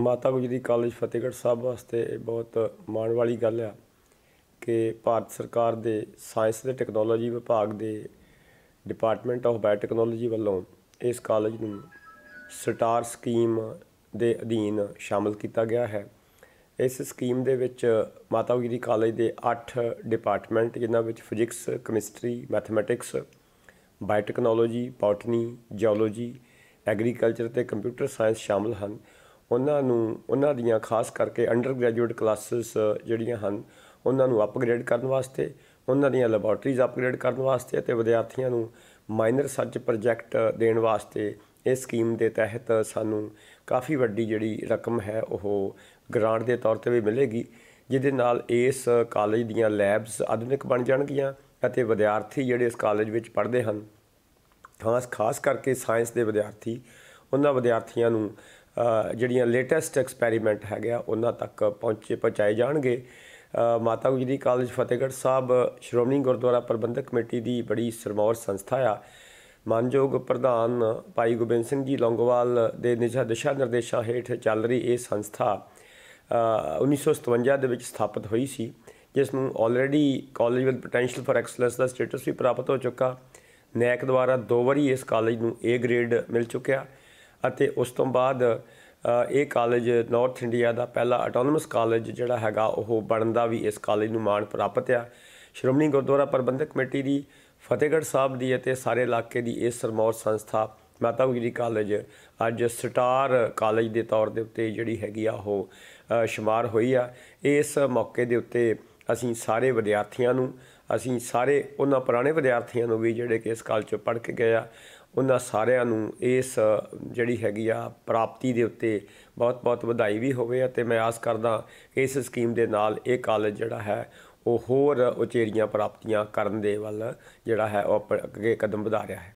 ਮਾਤਾ ਗੁਜਰੀ ਕਾਲਜ ਫਤਿਹਗੜ੍ਹ ਸਾਹਿਬ ਵਾਸਤੇ ਬਹੁਤ ਮਾਣ ਵਾਲੀ ਗੱਲ ਆ ਕਿ ਭਾਰਤ ਸਰਕਾਰ ਦੇ ਸਾਇੰਸ ਤੇ ਟੈਕਨੋਲੋਜੀ ਵਿਭਾਗ ਦੇ ਡਿਪਾਰਟਮੈਂਟ ਆਫ ਬਾਇਓ ਟੈਕਨੋਲੋਜੀ ਵੱਲੋਂ ਇਸ ਕਾਲਜ ਨੂੰ ਸਟਾਰ ਸਕੀਮ ਦੇ ਅਧੀਨ ਸ਼ਾਮਲ ਕੀਤਾ ਗਿਆ ਹੈ ਇਸ ਸਕੀਮ ਦੇ ਵਿੱਚ ਮਾਤਾ ਗੁਜਰੀ ਕਾਲਜ ਦੇ 8 ਡਿਪਾਰਟਮੈਂਟ ਜਿਨ੍ਹਾਂ ਵਿੱਚ physics chemistry mathematics bio technology botany geology agriculture ਤੇ ਕੰਪਿਊਟਰ ਸਾਇੰਸ ਸ਼ਾਮਲ ਹਨ ਉਹਨਾਂ ਨੂੰ ਉਹਨਾਂ ਦੀਆਂ ਖਾਸ ਕਰਕੇ ਅੰਡਰ ਗ੍ਰੈਜੂਏਟ ਕਲਾਸਿਸ ਜਿਹੜੀਆਂ ਹਨ ਉਹਨਾਂ ਨੂੰ ਅਪਗ੍ਰੇਡ ਕਰਨ ਵਾਸਤੇ ਉਹਨਾਂ ਦੀਆਂ ਲੈਬਾਰਟਰੀਜ਼ ਅਪਗ੍ਰੇਡ ਕਰਨ ਵਾਸਤੇ ਅਤੇ ਵਿਦਿਆਰਥੀਆਂ ਨੂੰ ਮਾਈਨਰ ਸਰਚ ਪ੍ਰੋਜੈਕਟ ਦੇਣ ਵਾਸਤੇ ਇਸ ਸਕੀਮ ਦੇ ਤਹਿਤ ਸਾਨੂੰ ਕਾਫੀ ਵੱਡੀ ਜਿਹੜੀ ਰਕਮ ਹੈ ਉਹ ਗ੍ਰਾਂਟ ਦੇ ਤੌਰ ਤੇ ਵੀ ਮਿਲੇਗੀ ਜਿਹਦੇ ਨਾਲ ਇਸ ਕਾਲਜ ਦੀਆਂ ਲੈਬਸ ਆਧੁਨਿਕ ਬਣ ਜਾਣਗੀਆਂ ਅਤੇ ਵਿਦਿਆਰਥੀ ਜਿਹੜੇ ਇਸ ਕਾਲਜ ਵਿੱਚ ਪੜ੍ਹਦੇ ਹਨ ਖਾਸ ਖਾਸ ਕਰਕੇ ਸਾਇੰਸ ਦੇ ਵਿਦਿਆਰਥੀ ਉਹਨਾਂ ਵਿਦਿਆਰਥੀਆਂ ਨੂੰ ਜਿਹੜੀਆਂ ਲੇਟੈਸਟ ਐਕਸਪੈਰੀਮੈਂਟ ਹੈਗੇ ਆ ਉਹਨਾਂ ਤੱਕ ਪਹੁੰਚੇ ਪਹੁੰਚਾਏ ਜਾਣਗੇ ਮਾਤਾ ਗੁਜਰੀ ਕਾਲਜ ਫਤਿਹਗੜ੍ਹ ਸਾਹਿਬ ਸ਼੍ਰੋਮਣੀ ਗੁਰਦੁਆਰਾ ਪ੍ਰਬੰਧਕ ਕਮੇਟੀ ਦੀ ਬੜੀ ਸਰਮੌਰ ਸੰਸਥਾ ਆ ਮਾਨਯੋਗ ਪ੍ਰਧਾਨ ਭਾਈ ਗੋਬਿੰਦ ਸਿੰਘ ਜੀ ਲੌਂਗੋਵਾਲ ਦੇ ਨਿਸ਼ਾ ਦਿਸ਼ਾ ਨਿਰਦੇਸ਼ਾਂ ਹੇਠ ਚੱਲ ਰਹੀ ਇਹ ਸੰਸਥਾ 1957 ਦੇ ਵਿੱਚ ਸਥਾਪਿਤ ਹੋਈ ਸੀ ਜਿਸ ਨੂੰ already college with potential for excellence ਦਾ ਸਟੇਟਸ ਵੀ ਪ੍ਰਾਪਤ ਹੋ ਚੁੱਕਾ ਨੈਕ ਦੁਆਰਾ ਦੋ ਵਾਰੀ ਇਸ ਕਾਲਜ ਨੂੰ A ਗ੍ਰੇਡ ਮਿਲ ਚੁੱਕਿਆ ਅਤੇ ਉਸ ਤੋਂ ਬਾਅਦ ਇਹ ਕਾਲਜ ਨਾਰਥ ਇੰਡੀਆ ਦਾ ਪਹਿਲਾ ਆਟੋਨਮਸ ਕਾਲਜ ਜਿਹੜਾ ਹੈਗਾ ਉਹ ਬਣਨ ਦਾ ਵੀ ਇਸ ਕਾਲਜ ਨੂੰ ਮਾਣ ਪ੍ਰਾਪਤ ਆ ਸ਼੍ਰੋਮਣੀ ਗੁਰਦੁਆਰਾ ਪ੍ਰਬੰਧਕ ਕਮੇਟੀ ਦੀ ਫਤਿਹਗੜ੍ਹ ਸਾਹਿਬ ਦੀ ਅਤੇ ਸਾਰੇ ਇਲਾਕੇ ਦੀ ਇਸ ਸਰਮੌਰ ਸੰਸਥਾ ਮਾਤਾ ਗੁਜਰੀ ਕਾਲਜ ਅੱਜ ਸਟਾਰ ਕਾਲਜ ਦੇ ਤੌਰ ਦੇ ਉੱਤੇ ਜਿਹੜੀ ਹੈਗੀ ਆ ਉਹ شمار ਹੋਈ ਆ ਇਸ ਮੌਕੇ ਦੇ ਉੱਤੇ ਅਸੀਂ ਸਾਰੇ ਵਿਦਿਆਰਥੀਆਂ ਨੂੰ ਅਸੀਂ ਸਾਰੇ ਉਹਨਾਂ ਪੁਰਾਣੇ ਵਿਦਿਆਰਥੀਆਂ ਨੂੰ ਵੀ ਜਿਹੜੇ ਕਿ ਇਸ ਕਾਲਜ ਚ ਪੜ੍ਹ ਕੇ ਗਏ ਆ ਉਹਨਾਂ ਸਾਰਿਆਂ ਨੂੰ ਇਸ ਜਿਹੜੀ ਹੈਗੀ ਆ ਪ੍ਰਾਪਤੀ ਦੇ ਉੱਤੇ ਬਹੁਤ-ਬਹੁਤ ਵਧਾਈ ਵੀ ਹੋਵੇ ਅਤੇ ਮੈਂ ਆਸ ਕਰਦਾ ਇਸ ਸਕੀਮ ਦੇ ਨਾਲ ਇਹ ਕਾਲਜ ਜਿਹੜਾ ਹੈ ਉਹ ਹੋਰ ਉਚੇਰੀਆਂ ਪ੍ਰਾਪਤੀਆਂ ਕਰਨ ਦੇ ਵੱਲ ਜਿਹੜਾ ਹੈ ਉਹ ਅੱਗੇ ਕਦਮ ਵਧਾ ਰਿਹਾ ਹੈ